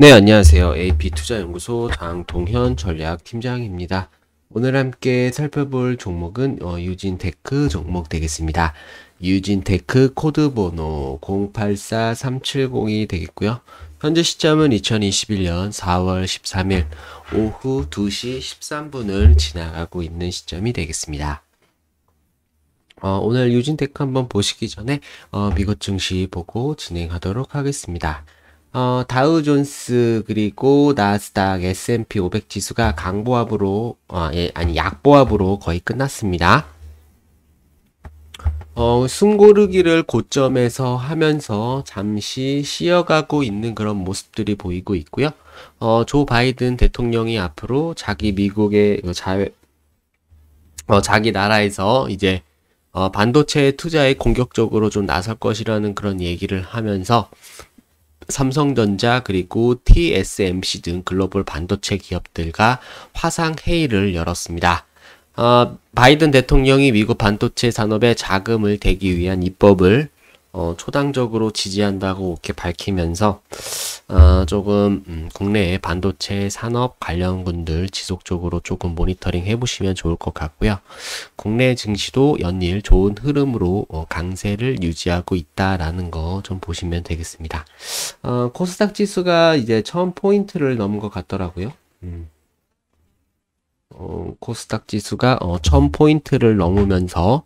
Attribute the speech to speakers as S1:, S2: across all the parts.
S1: 네, 안녕하세요. AP투자연구소 장동현 전략팀장입니다. 오늘 함께 살펴볼 종목은 어, 유진테크 종목 되겠습니다. 유진테크 코드 번호 084370이 되겠고요. 현재 시점은 2021년 4월 13일 오후 2시 13분을 지나가고 있는 시점이 되겠습니다. 어, 오늘 유진테크 한번 보시기 전에 어, 미국 증시 보고 진행하도록 하겠습니다. 어, 다우존스 그리고 나스닥 S&P 500 지수가 강보합으로 어, 예, 아니 약보합으로 거의 끝났습니다. 어, 숨고르기를 고점에서 하면서 잠시 쉬어가고 있는 그런 모습들이 보이고 있고요. 어, 조 바이든 대통령이 앞으로 자기 미국의 자외, 어, 자기 나라에서 이제 어, 반도체 투자에 공격적으로 좀 나설 것이라는 그런 얘기를 하면서 삼성전자 그리고 TSMC 등 글로벌 반도체 기업들과 화상 회의를 열었습니다. 어, 바이든 대통령이 미국 반도체 산업에 자금을 대기 위한 입법을 어, 초당적으로 지지한다고 이렇게 밝히면서 어, 조금 음, 국내 의 반도체 산업 관련군들 지속적으로 조금 모니터링 해보시면 좋을 것 같고요. 국내 증시도 연일 좋은 흐름으로 어, 강세를 유지하고 있다라는 거 좀 보시면 되겠습니다. 어, 코스닥 지수가 이제 처음 포인트를 넘은 것 같더라고요. 음. 어, 코스닥 지수가 어, 1000포인트를 넘으면서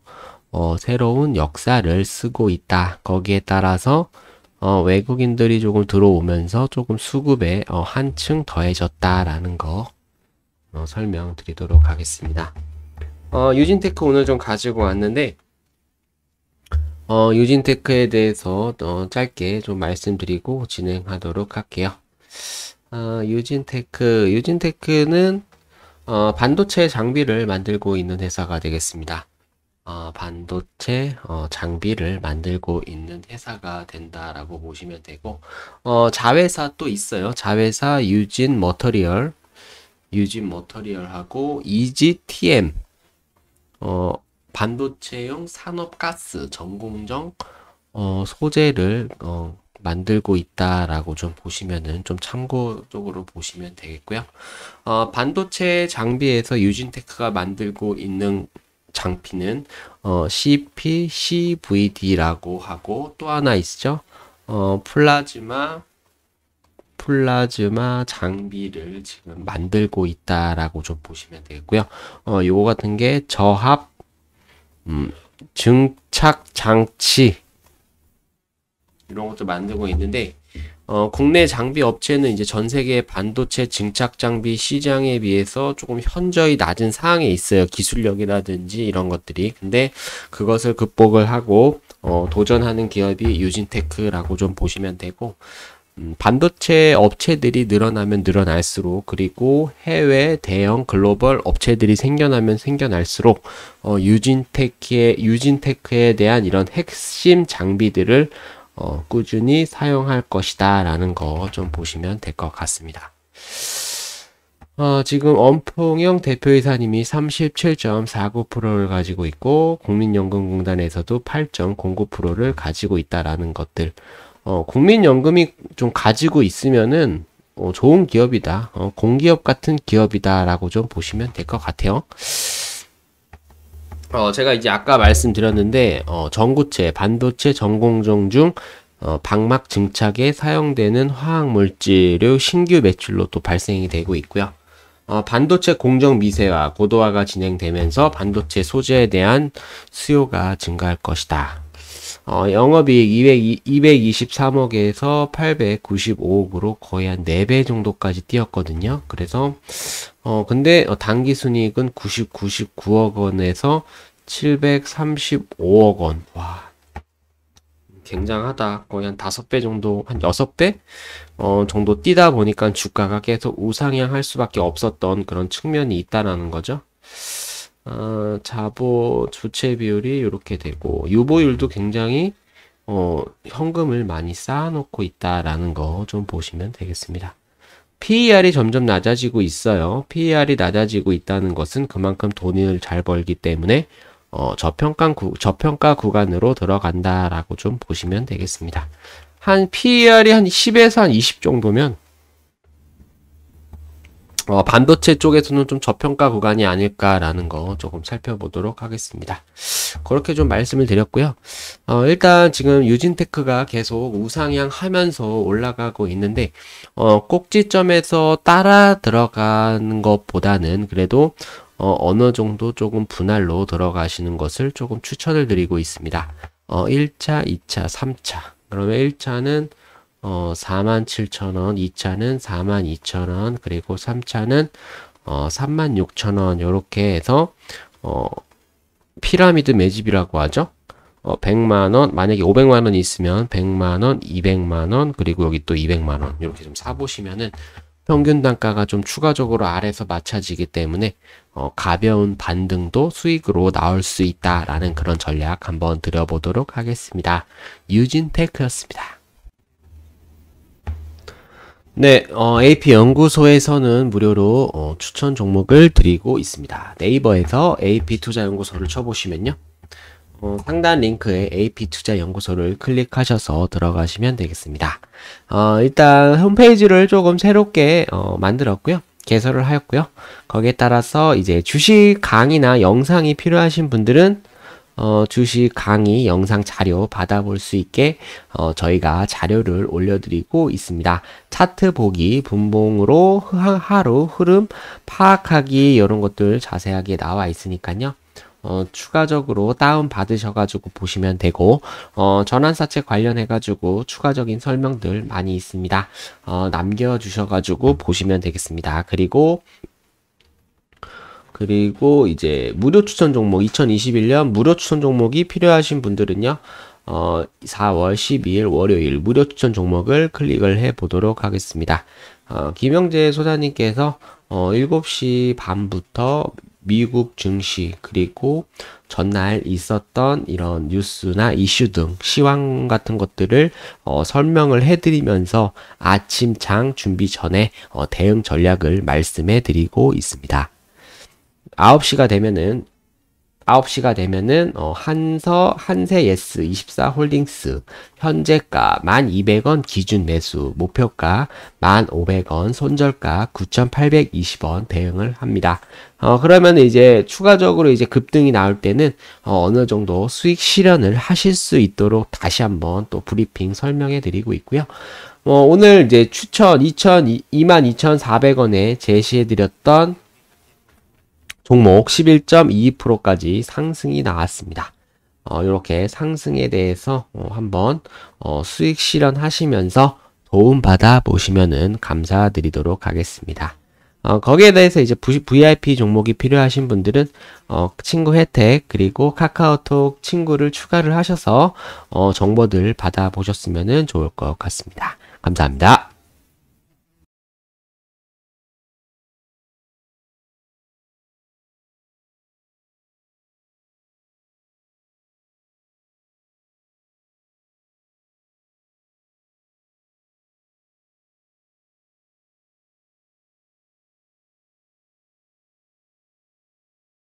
S1: 어, 새로운 역사를 쓰고 있다. 거기에 따라서 어, 외국인들이 조금 들어오면서 조금 수급에 어, 한층 더해졌다라는 거 어, 설명드리도록 하겠습니다. 어, 유진테크 오늘 좀 가지고 왔는데 어, 유진테크에 대해서 어, 짧게 좀 말씀드리고 진행하도록 할게요. 유진테크, 유진테크는 반도체 장비를 만들고 있는 회사가 되겠습니다. 어, 반도체 어, 장비를 만들고 있는 회사가 된다라고 보시면 되고 어, 자회사 또 있어요. 자회사 유진 머터리얼 유진 머터리얼하고 EGTM 어, 반도체용 산업가스 전공정 어, 소재를 어, 만들고 있다라고 좀 보시면은 좀 참고적으로 보시면 되겠고요. 어, 반도체 장비에서 유진테크가 만들고 있는 장비는 어, CPCVD라고 하고 또 하나 있죠. 어, 플라즈마 플라즈마 장비를 지금 만들고 있다라고 좀 보시면 되겠고요. 어, 요거 같은 게 저합 음, 증착 장치 이런 것도 만들고 있는데 어, 국내 장비 업체는 이제 전 세계 반도체 증착 장비 시장에 비해서 조금 현저히 낮은 상황에 있어요. 기술력이라든지 이런 것들이. 근데 그것을 극복을 하고 어, 도전하는 기업이 유진테크라고 좀 보시면 되고 음, 반도체 업체들이 늘어나면 늘어날수록 그리고 해외 대형 글로벌 업체들이 생겨나면 생겨날수록 어, 유진테크의 유진테크에 대한 이런 핵심 장비들을 어, 꾸준히 사용할 것이다 라는 거 좀 보시면 될 것 같습니다. 어, 지금 엄풍영 대표이사님이 37.49%를 가지고 있고 국민연금공단에서도 8.09%를 가지고 있다라는 것들 어, 국민연금이 좀 가지고 있으면은 어, 좋은 기업이다. 어, 공기업 같은 기업이다라고 좀 보시면 될 것 같아요. 어, 제가 이제 아까 말씀드렸는데 어, 전구체, 반도체 전공정 중 어, 방막 증착에 사용되는 화학 물질의 신규 매출로 또 발생이 되고 있고요. 어, 반도체 공정 미세화, 고도화가 진행되면서 반도체 소재에 대한 수요가 증가할 것이다. 어, 영업이익 2 223억에서 895억으로 거의 한 4배 정도까지 뛰었거든요. 그래서, 어, 근데 단기 순이익은 90, 99억 원에서 735억 원. 와. 굉장하다. 거의 한 5배 정도, 한 6배? 어, 정도 뛰다 보니까 주가가 계속 우상향할 수밖에 없었던 그런 측면이 있다라는 거죠. 어, 자보 주체 비율이 이렇게 되고 유보율도 굉장히 어, 현금을 많이 쌓아놓고 있다라는 거 좀 보시면 되겠습니다. PER이 점점 낮아지고 있어요. PER이 낮아지고 있다는 것은 그만큼 돈을 잘 벌기 때문에 어, 저평가, 구, 저평가 구간으로 들어간다라고 좀 보시면 되겠습니다. 한 PER이 한 10에서 한 20 정도면 어, 반도체 쪽에서는 좀 저평가 구간이 아닐까라는 거 조금 살펴보도록 하겠습니다. 그렇게 좀 말씀을 드렸고요. 어, 일단 지금 유진테크가 계속 우상향 하면서 올라가고 있는데 어, 꼭지점에서 따라 들어가는 것보다는 그래도 어, 어느 정도 조금 분할로 들어가시는 것을 조금 추천을 드리고 있습니다. 어, 1차, 2차, 3차. 그러면 1차는 어, 4 7 0 0원 2차는 4 2 0 0원 그리고 3차는 어, 3 6 0 0원요렇게 해서 어, 피라미드 매집이라고 하죠. 어, 100만원, 만약에 500만원 있으면 100만원, 200만원, 그리고 여기 또 200만원 이렇게 좀 사보시면은 평균 단가가 좀 추가적으로 아래서 맞춰지기 때문에 어, 가벼운 반등도 수익으로 나올 수 있다라는 그런 전략 한번 드려보도록 하겠습니다. 유진테크였습니다. 네, 어, AP 연구소에서는 무료로 어, 추천 종목을 드리고 있습니다. 네이버에서 AP 투자 연구소를 쳐보시면요. 어, 상단 링크에 AP 투자 연구소를 클릭하셔서 들어가시면 되겠습니다. 어, 일단 홈페이지를 조금 새롭게 어, 만들었고요. 개설을 하였고요. 거기에 따라서 이제 주식 강의나 영상이 필요하신 분들은 어, 주식 강의 영상 자료 받아볼 수 있게 어, 저희가 자료를 올려드리고 있습니다. 차트 보기, 분봉으로 하루 흐름 파악하기 이런 것들 자세하게 나와 있으니까요. 어, 추가적으로 다운 받으셔가지고 보시면 되고 어, 전환사채 관련해가지고 추가적인 설명들 많이 있습니다. 어, 남겨주셔가지고 보시면 되겠습니다. 그리고 그리고 이제 무료 추천 종목 2021년 무료 추천 종목이 필요하신 분들은요. 어, 4월 12일 월요일 무료 추천 종목을 클릭을 해 보도록 하겠습니다. 어, 김영재 소장님께서 어, 7시 반부터 미국 증시 그리고 전날 있었던 이런 뉴스나 이슈 등 시황 같은 것들을 어, 설명을 해드리면서 아침장 준비 전에 어, 대응 전략을 말씀해 드리고 있습니다. 9시가 되면은 9시가 되면은 어, 한서 한세 예스 24 홀딩스 현재가 1200원 기준 매수 목표가 1500원 손절가 9820원 대응을 합니다. 어, 그러면 이제 추가적으로 이제 급등이 나올 때는 어, 느 정도 수익 실현을 하실 수 있도록 다시 한번 또 브리핑 설명해 드리고 있고요. 어, 오늘 이제 추천 22,400원에 제시해 드렸던 종목 11.22%까지 상승이 나왔습니다. 어, 이렇게 상승에 대해서 어, 한번 어, 수익 실현하시면서 도움받아 보시면 감사드리도록 하겠습니다. 어, 거기에 대해서 이제 VIP 종목이 필요하신 분들은 어, 친구 혜택 그리고 카카오톡 친구를 추가를 하셔서 어, 정보들 받아보셨으면 좋을 것 같습니다. 감사합니다.